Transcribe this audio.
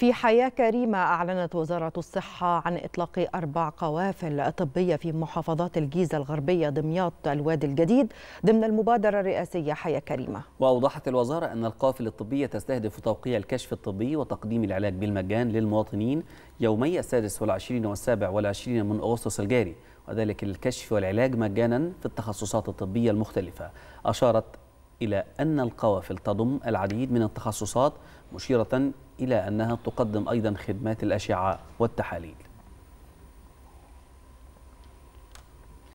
في حياة كريمة أعلنت وزارة الصحة عن إطلاق أربع قوافل طبية في محافظات الجيزة الغربية دمياط الوادي الجديد ضمن المبادرة الرئاسية حياة كريمة وأوضحت الوزارة أن القوافل الطبية تستهدف توقيع الكشف الطبي وتقديم العلاج بالمجان للمواطنين يومي السادس والعشرين والسابع والعشرين من أغسطس الجاري وذلك الكشف والعلاج مجانا في التخصصات الطبية المختلفة أشارت إلى أن القوافل تضم العديد من التخصصات مشيرة إلى أنها تقدم أيضا خدمات الأشعة والتحاليل